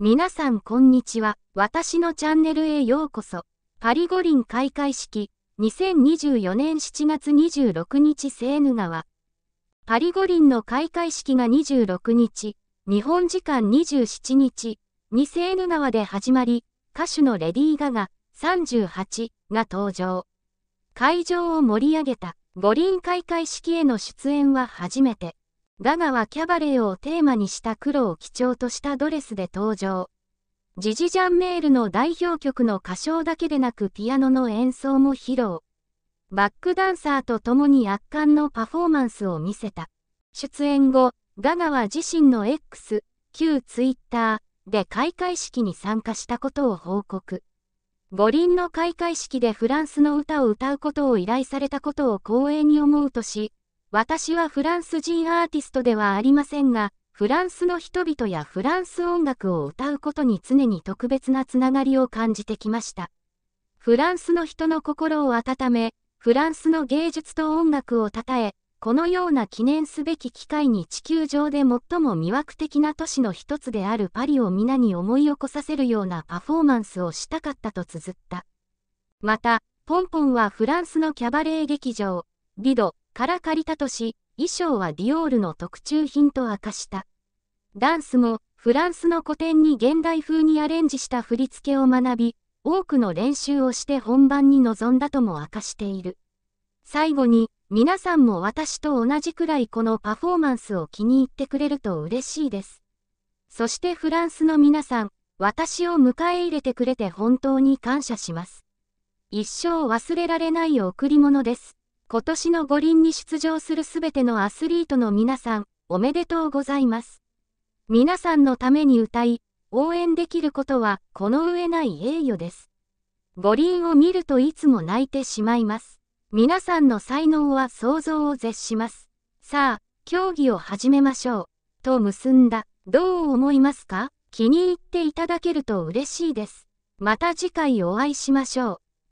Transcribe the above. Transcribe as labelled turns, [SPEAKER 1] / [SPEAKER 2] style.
[SPEAKER 1] 皆さんこんにちは。私のチャンネルへようこそ。パリ五輪開会式、2024年7月26日セーヌ川。パリ五輪の開会式が26日、日本時間27日、にセーヌ川で始まり、歌手のレディー・ガガ、38が登場。会場を盛り上げた五輪開会式への出演は初めて。ガガはキャバレーをテーマにした黒を基調としたドレスで登場。ジジジャンメールの代表曲の歌唱だけでなくピアノの演奏も披露。バックダンサーと共に圧巻のパフォーマンスを見せた。出演後、ガガは自身の X、旧 Twitter で開会式に参加したことを報告。五輪の開会式でフランスの歌を歌うことを依頼されたことを光栄に思うとし、私はフランス人アーティストではありませんが、フランスの人々やフランス音楽を歌うことに常に特別なつながりを感じてきました。フランスの人の心を温め、フランスの芸術と音楽を称え、このような記念すべき機会に地球上で最も魅惑的な都市の一つであるパリを皆に思い起こさせるようなパフォーマンスをしたかったと綴った。また、ポンポンはフランスのキャバレー劇場、リド、から借りたとし、衣装はディオールの特注品と明かした。ダンスも、フランスの古典に現代風にアレンジした振り付けを学び、多くの練習をして本番に臨んだとも明かしている。最後に、皆さんも私と同じくらいこのパフォーマンスを気に入ってくれると嬉しいです。そしてフランスの皆さん、私を迎え入れてくれて本当に感謝します。一生忘れられない贈り物です。今年の五輪に出場するすべてのアスリートの皆さん、おめでとうございます。皆さんのために歌い、応援できることはこの上ない栄誉です。五輪を見るといつも泣いてしまいます。皆さんの才能は想像を絶します。さあ、競技を始めましょう。と結んだ。どう思いますか気に入っていただけると嬉しいです。また次回お会いしましょう。